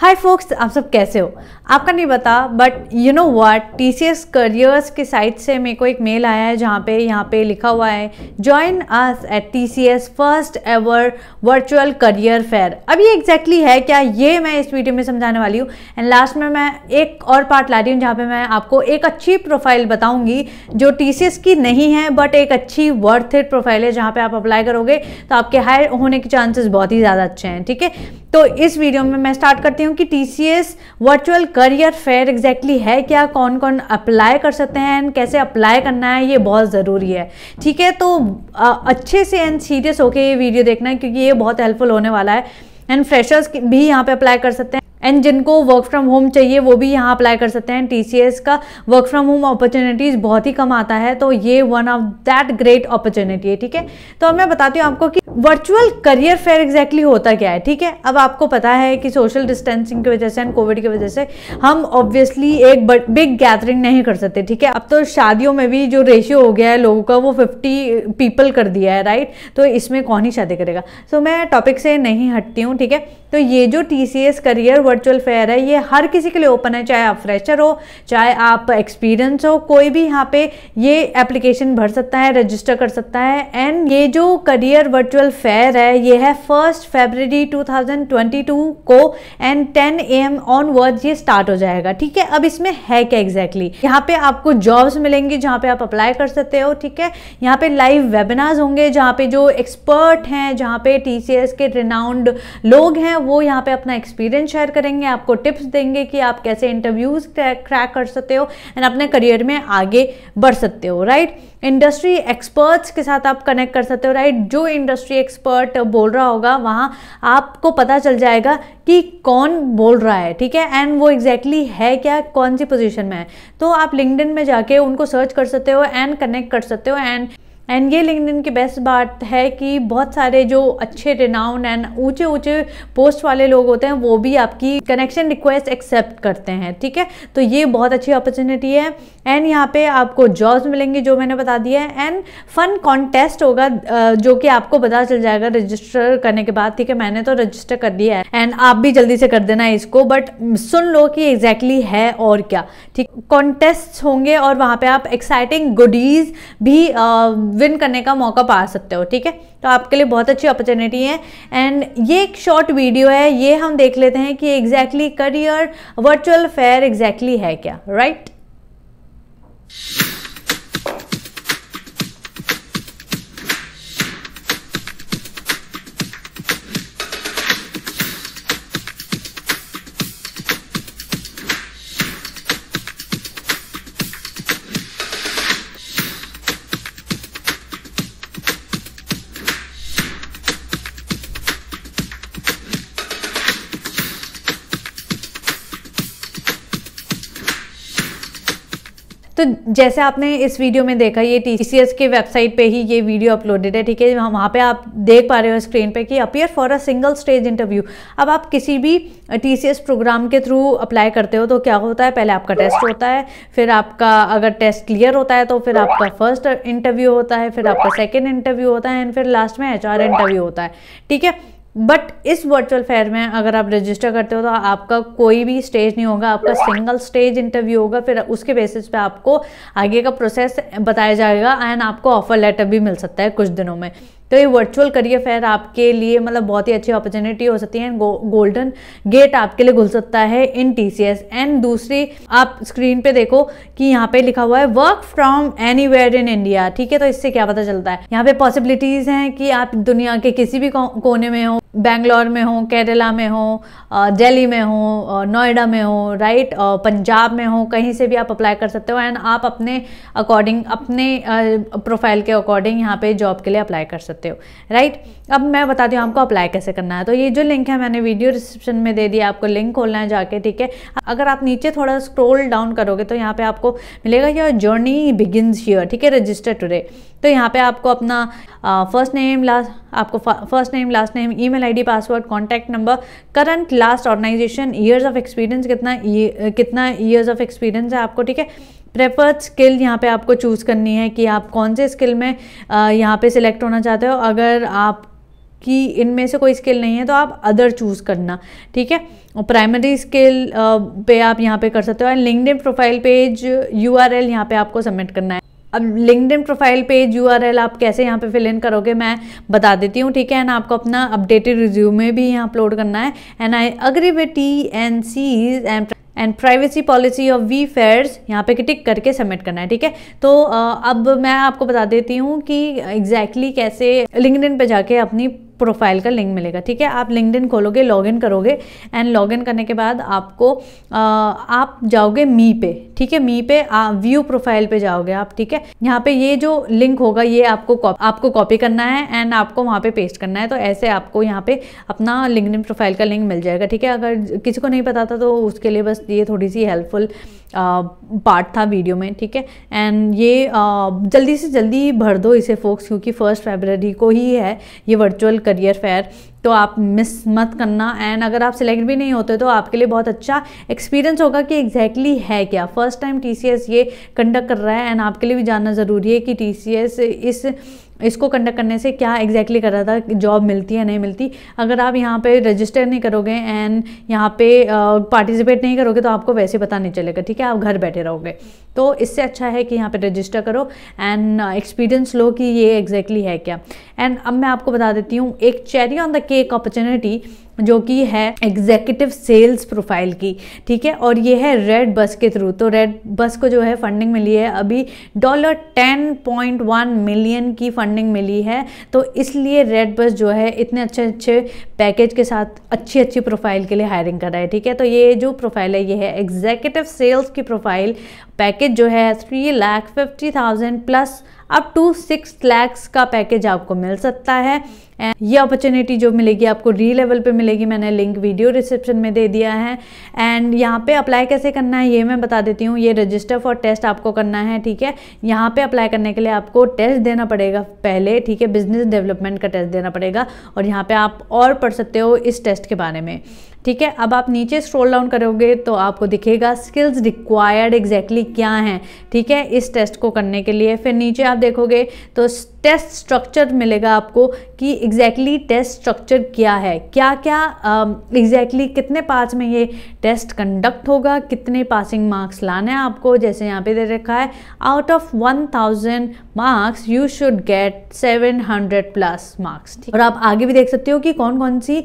हाय focus आप सब कैसे हो आपका नहीं पता but you know what T C S careers के साइट से मेरे को एक मेल आया है जहाँ पे यहाँ पे लिखा हुआ है join us at T C S first ever virtual career fair अब ये एग्जैक्टली है क्या ये मैं इस वीडियो में समझाने वाली हूँ एंड लास्ट में मैं एक और पार्ट ला रही हूँ जहाँ पर मैं आपको एक अच्छी प्रोफाइल बताऊँगी जो टी सी एस की नहीं है बट एक अच्छी वर्थ इट प्रोफाइल है जहाँ पर आप अप्लाई करोगे तो आपके हायर होने के चांसेस बहुत ही ज़्यादा अच्छे हैं ठीक है तो इस वीडियो में मैं स्टार्ट करती हूँ कि T C S virtual career fair exactly है क्या कौन कौन अप्लाई कर सकते हैं एंड कैसे अप्लाई करना है ये बहुत ज़रूरी है ठीक है तो आ, अच्छे से एंड सीरियस होकर ये वीडियो देखना है क्योंकि ये बहुत हेल्पफुल होने वाला है एंड फ्रेशर्स भी यहाँ पे अप्लाई कर सकते हैं एंड जिनको वर्क फ्रॉम होम चाहिए वो भी यहाँ अप्लाई कर सकते हैं टी का वर्क फ्रॉम होम अपॉर्चुनिटीज़ बहुत ही कम आता है तो ये one of that great opportunity है ठीक है तो अब मैं बताती हूँ आपको कि वर्चुअल करियर फेयर एग्जैक्टली होता क्या है ठीक है अब आपको पता है कि सोशल डिस्टेंसिंग की वजह से एंड कोविड की वजह से हम ऑब्वियसली एक बिग गैदरिंग नहीं कर सकते ठीक है अब तो शादियों में भी जो रेशियो हो गया है लोगों का वो फिफ्टी पीपल कर दिया है राइट तो इसमें कौन ही शादी करेगा सो so, मैं टॉपिक से नहीं हटती हूँ ठीक है तो ये जो टी करियर वर्चुअल फेयर है ये हर किसी के लिए ओपन है चाहे आप फ्रेशर हो चाहे आप एक्सपीरियंस हो कोई भी यहाँ पे ये एप्लीकेशन भर सकता है रजिस्टर कर सकता है एंड ये जो करियर वर्चुअल फेयर है ये है फर्स्ट फेबररी 2022 को एंड 10 ए एम वर्ड ये स्टार्ट हो जाएगा ठीक है अब इसमें है क्या एग्जैक्टली exactly? यहाँ पे आपको जॉब्स मिलेंगी जहाँ पे आप अप्लाई कर सकते हो ठीक है यहाँ पे लाइव वेबिनार्स होंगे जहाँ पे जो एक्सपर्ट हैं जहाँ पे टी के रिनाउंड लोग हैं वो यहाँ पे अपना एक्सपीरियंस शेयर करेंगे आपको टिप्स देंगे कि आप कैसे इंटरव्यूज़ क्रैक कर सकते हो एंड अपने करियर में आगे बढ़ सकते हो राइट इंडस्ट्री एक्सपर्ट्स के साथ आप कनेक्ट कर सकते हो राइट जो इंडस्ट्री एक्सपर्ट बोल रहा होगा वहाँ आपको पता चल जाएगा कि कौन बोल रहा है ठीक है एंड वो एग्जैक्टली exactly है क्या कौन सी पोजीशन में है तो आप लिंकडिन में जाके उनको सर्च कर सकते हो एंड कनेक्ट कर सकते हो एंड एंड ये लिंकडिन की बेस्ट बात है कि बहुत सारे जो अच्छे रिनाउन एंड ऊंचे ऊंचे पोस्ट वाले लोग होते हैं वो भी आपकी कनेक्शन रिक्वेस्ट एक्सेप्ट करते हैं ठीक है तो ये बहुत अच्छी अपॉर्चुनिटी है एंड यहाँ पे आपको जॉब्स मिलेंगी जो मैंने बता दिया है एंड फन कॉन्टेस्ट होगा जो कि आपको पता चल जाएगा रजिस्टर करने के बाद ठीक है मैंने तो रजिस्टर कर दिया है एंड आप भी जल्दी से कर देना इसको बट सुन लो कि एग्जैक्टली exactly है और क्या ठीक कॉन्टेस्ट होंगे और वहाँ पे आप एक्साइटिंग गुडीज भी विन करने का मौका पा सकते हो ठीक है तो आपके लिए बहुत अच्छी अपॉर्चुनिटी है एंड ये एक शॉर्ट वीडियो है ये हम देख लेते हैं कि exactly career virtual fair exactly है क्या राइट right? तो जैसे आपने इस वीडियो में देखा ये टी के वेबसाइट पे ही ये वीडियो अपलोडेड है ठीक है वहाँ पे आप देख पा रहे हो स्क्रीन पे कि appear for a single stage interview अब आप किसी भी टी प्रोग्राम के थ्रू अप्लाई करते हो तो क्या होता है पहले आपका टेस्ट होता है फिर आपका अगर टेस्ट क्लियर होता है तो फिर आपका फर्स्ट इंटरव्यू होता है फिर आपका सेकेंड इंटरव्यू होता है एंड फिर लास्ट में एच इंटरव्यू होता है ठीक है बट इस वर्चुअल फेयर में अगर आप रजिस्टर करते हो तो आपका कोई भी स्टेज नहीं होगा आपका सिंगल स्टेज इंटरव्यू होगा फिर उसके बेसिस पे आपको आगे का प्रोसेस बताया जाएगा एंड आपको ऑफर लेटर भी मिल सकता है कुछ दिनों में तो ये वर्चुअल करियर फेयर आपके लिए मतलब बहुत ही अच्छी अपॉर्चुनिटी हो सकती है एंड गो, गोल्डन गेट आपके लिए घुल सकता है in T C S and दूसरी आप स्क्रीन पे देखो कि यहाँ पे लिखा हुआ है work from anywhere in India ठीक है तो इससे क्या पता चलता है यहाँ पे पॉसिबिलिटीज हैं कि आप दुनिया के किसी भी कोने में हो बेंगलोर में हो केरला में हो दिल्ली में हो नोएडा में हो राइट पंजाब में हो कहीं से भी आप अप्लाई कर सकते हो एंड आप अपने अकॉर्डिंग अपने प्रोफाइल के अकॉर्डिंग यहाँ पे जॉब के लिए अप्लाई कर सकते हो राइट अब मैं बताती हूँ आपको अप्लाई कैसे करना है तो ये जो लिंक है मैंने वीडियो डिस्क्रिप्शन में दे दिया आपको लिंक खोलना है जाके ठीक है अगर आप नीचे थोड़ा स्क्रोल डाउन करोगे तो यहाँ पर आपको मिलेगा योर जर्नी बिगिनस हियर ठीक है रजिस्टर टूडे तो यहाँ पे आपको अपना फर्स्ट नेम लास्ट आपको first name last name email ID password contact number current last organisation years of experience कितना कितना ईयर्स ऑफ एक्सपीरियंस है आपको ठीक है प्रेफर्ड स्किल यहाँ पे आपको चूज़ करनी है कि आप कौन से स्किल में यहाँ पे सिलेक्ट होना चाहते हो अगर आप कि इनमें से कोई स्किल नहीं है तो आप अदर चूज़ करना ठीक है और प्राइमरी स्किल पे आप यहाँ पे कर सकते हो and LinkedIn profile page URL यहाँ पर आपको सबमिट करना है अब लिंकड प्रोफाइल पेज यू आप कैसे यहाँ पे फिल इन करोगे मैं बता देती हूँ ठीक है एंड आपको अपना अपडेटेड रिज्यूमे भी यहाँ अपलोड करना है and I agree with T and Cs and and privacy policy of vFairs यहाँ पे टिक करके सबमिट करना है ठीक है तो अब मैं आपको बता देती हूँ कि एग्जैक्टली exactly कैसे लिंकड पे जाके अपनी प्रोफाइल का लिंक मिलेगा ठीक है आप लिंकड खोलोगे लॉगिन करोगे एंड लॉगिन करने के बाद आपको आ, आप जाओगे मी पे ठीक है मी पे व्यू प्रोफाइल पे जाओगे आप ठीक है यहाँ पे ये जो लिंक होगा ये आपको आपको कॉपी करना है एंड आपको वहाँ पे पेस्ट करना है तो ऐसे आपको यहाँ पे अपना लिंकड प्रोफाइल का लिंक मिल जाएगा ठीक है अगर किसी को नहीं पता था तो उसके लिए बस ये थोड़ी सी हेल्पफुल पार्ट था वीडियो में ठीक है एंड ये आ, जल्दी से जल्दी भर दो इसे फोक्स क्योंकि फ़र्स्ट फेबररी को ही है ये वर्चुअल करियर फेयर तो आप मिस मत करना एंड अगर आप सिलेक्ट भी नहीं होते तो आपके लिए बहुत अच्छा एक्सपीरियंस होगा कि एग्जैक्टली exactly है क्या फर्स्ट टाइम टी ये कंडक्ट कर रहा है एंड आपके लिए भी जानना ज़रूरी है कि टी इस इसको कंडक्ट करने से क्या एग्जैक्टली exactly कर रहा था जॉब मिलती है नहीं मिलती अगर आप यहाँ पे रजिस्टर नहीं करोगे एंड यहाँ पे पार्टिसिपेट नहीं करोगे तो आपको वैसे पता नहीं चलेगा ठीक है आप घर बैठे रहोगे तो इससे अच्छा है कि यहाँ पे रजिस्टर करो एंड एक्सपीरियंस लो कि ये एग्जैक्टली exactly है क्या एंड अब मैं आपको बता देती हूँ एक cherry on the cake opportunity जो कि है एग्जीक्यूटिव सेल्स प्रोफाइल की ठीक है और ये है रेड बस के थ्रू तो रेड बस को जो है फंडिंग मिली है अभी dollar ten point one million की फंडिंग मिली है तो इसलिए रेड बस जो है इतने अच्छे अच्छे पैकेज के साथ अच्छी अच्छी प्रोफाइल के लिए हायरिंग कर रहा है ठीक है तो ये जो प्रोफाइल है ये है एग्जीक्यूटिव सेल्स की प्रोफाइल पैकेज जो है three lakh fifty thousand plus up to six lakhs का पैकेज आपको मिल सकता है एंड ये अपॉर्चुनिटी जो मिलेगी आपको री लेवल पे मिलेगी मैंने लिंक वीडियो डिस्क्रिप्शन में दे दिया है एंड यहाँ पे अप्लाई कैसे करना है ये मैं बता देती हूँ ये रजिस्टर फॉर टेस्ट आपको करना है ठीक है यहाँ पे अप्लाई करने के लिए आपको टेस्ट देना पड़ेगा पहले ठीक है बिजनेस डेवलपमेंट का टेस्ट देना पड़ेगा और यहाँ पर आप और पढ़ सकते हो इस टेस्ट के बारे में ठीक है अब आप नीचे स्क्रॉल डाउन करोगे तो आपको दिखेगा स्किल्स रिक्वायर्ड एग्जैक्टली क्या हैं ठीक है इस टेस्ट को करने के लिए फिर नीचे आप देखोगे तो टेस्ट स्ट्रक्चर मिलेगा आपको कि एग्जैक्टली टेस्ट स्ट्रक्चर क्या है क्या क्या um, एग्जैक्टली exactly कितने पार्ट्स में ये टेस्ट कंडक्ट होगा कितने पासिंग मार्क्स लाने हैं आपको जैसे यहाँ पे दे रखा है out of 1000 marks you should get 700 plus marks और आप आगे भी देख सकते हो कि कौन कौन सी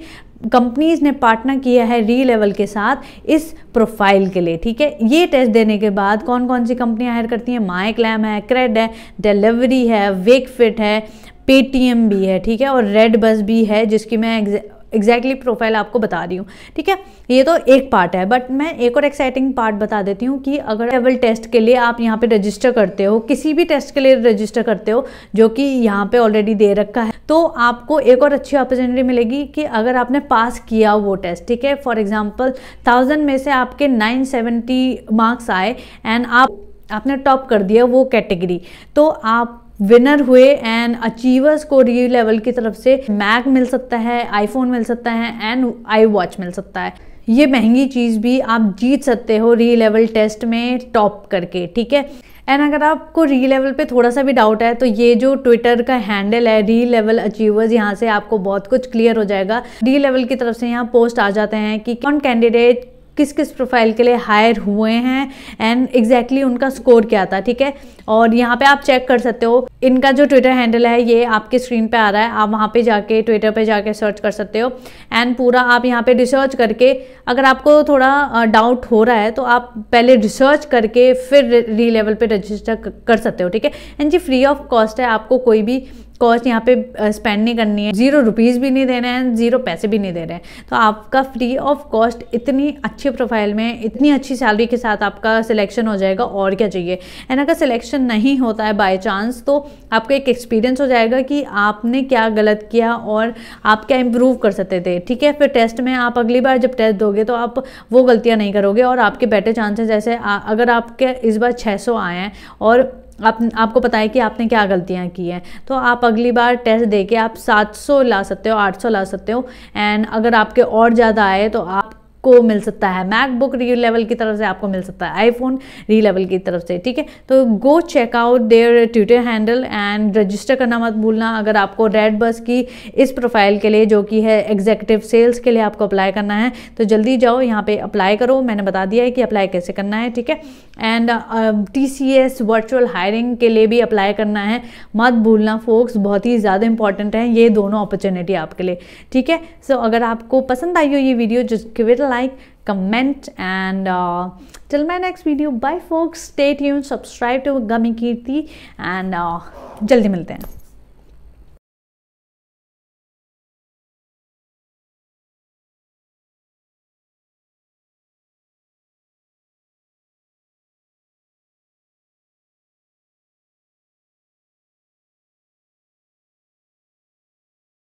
कंपनीज ने पार्टनर किया है री लेवल के साथ इस प्रोफाइल के लिए ठीक है ये टेस्ट देने के बाद कौन कौन सी कंपनियां हायर करती हैं माइक क्लैम है क्रेड है डिलीवरी है वेकफिट है पेटीएम भी है ठीक है और रेड बस भी है जिसकी मैं एग्जैक्टली प्रोफाइल आपको बता रही हूँ ठीक है ये तो एक पार्ट है बट मैं एक और एक्साइटिंग पार्ट बता देती हूँ कि अगर लेवल टेस्ट के लिए आप यहाँ पे रजिस्टर करते हो किसी भी टेस्ट के लिए रजिस्टर करते हो जो कि यहाँ पे ऑलरेडी दे रखा है तो आपको एक और अच्छी अपॉर्चुनिटी मिलेगी कि अगर आपने पास किया वो टेस्ट ठीक है फॉर एग्जाम्पल थाउजेंड में से आपके नाइन सेवेंटी मार्क्स आए एंड आप आपने टॉप कर दिया वो कैटेगरी तो आप विनर हुए एंड अचीवर्स को री लेवल की तरफ से मैक मिल सकता है आईफोन मिल सकता है एंड आई वॉच मिल सकता है ये महंगी चीज़ भी आप जीत सकते हो री लेवल टेस्ट में टॉप करके ठीक है एंड अगर आपको री लेवल पे थोड़ा सा भी डाउट है तो ये जो ट्विटर का हैंडल है री लेवल अचीवर्स यहाँ से आपको बहुत कुछ क्लियर हो जाएगा री लेवल की तरफ से यहाँ पोस्ट आ जाते हैं कि कौन कैंडिडेट किस किस प्रोफाइल के लिए हायर हुए हैं एंड एग्जैक्टली उनका स्कोर क्या था ठीक है और यहाँ पे आप चेक कर सकते हो इनका जो ट्विटर हैंडल है ये आपके स्क्रीन पे आ रहा है आप वहाँ पे जाके ट्विटर पे जाके सर्च कर सकते हो एंड पूरा आप यहाँ पे रिसर्च करके अगर आपको थोड़ा डाउट हो रहा है तो आप पहले रिसर्च करके फिर री लेवल पे रजिस्टर कर सकते हो ठीक है एंड जी फ्री ऑफ कॉस्ट है आपको कोई भी कॉस्ट यहाँ पे स्पेंड uh, नहीं करनी है जीरो रुपीज़ भी नहीं दे रहे हैं जीरो पैसे भी नहीं दे रहे हैं तो आपका फ्री ऑफ कॉस्ट इतनी अच्छी प्रोफाइल में इतनी अच्छी सैलरी के साथ आपका सिलेक्शन हो जाएगा और क्या चाहिए एंड अगर सिलेक्शन नहीं होता है बाई चांस तो आपको एक एक्सपीरियंस हो जाएगा कि आपने क्या गलत किया और आप क्या इम्प्रूव कर सकते थे ठीक है फिर टेस्ट में आप अगली बार जब टेस्ट दोगे तो आप वो गलतियाँ नहीं करोगे और आपके बेटर चांसेस जैसे अगर आपके इस बार छः आए हैं और आप आपको पता है कि आपने क्या गलतियाँ की हैं तो आप अगली बार टेस्ट दे के आप 700 ला सकते हो 800 ला सकते हो एंड अगर आपके और ज़्यादा आए तो आप को मिल सकता है मैकबुक री लेवल की तरफ से आपको मिल सकता है आईफोन री लेवल की तरफ से ठीक है तो go check out their Twitter handle and register करना मत भूलना अगर आपको रेड बस की इस प्रोफाइल के लिए जो कि है एग्जेक्टिव सेल्स के लिए आपको अप्लाई करना है तो जल्दी जाओ यहाँ पे अप्लाई करो मैंने बता दिया है कि अप्लाई कैसे करना है ठीक है and T C S virtual hiring के लिए भी अप्लाई करना है मत भूलना फोक्स बहुत ही ज़्यादा इंपॉर्टेंट है ये दोनों अपॉर्चुनिटी आपके लिए ठीक है सो so, अगर आपको पसंद आई हो ये video just give like, comment and uh, till my next video. Bye folks. Stay tuned. Subscribe to Gummy Kirti and uh, जल्दी मिलते हैं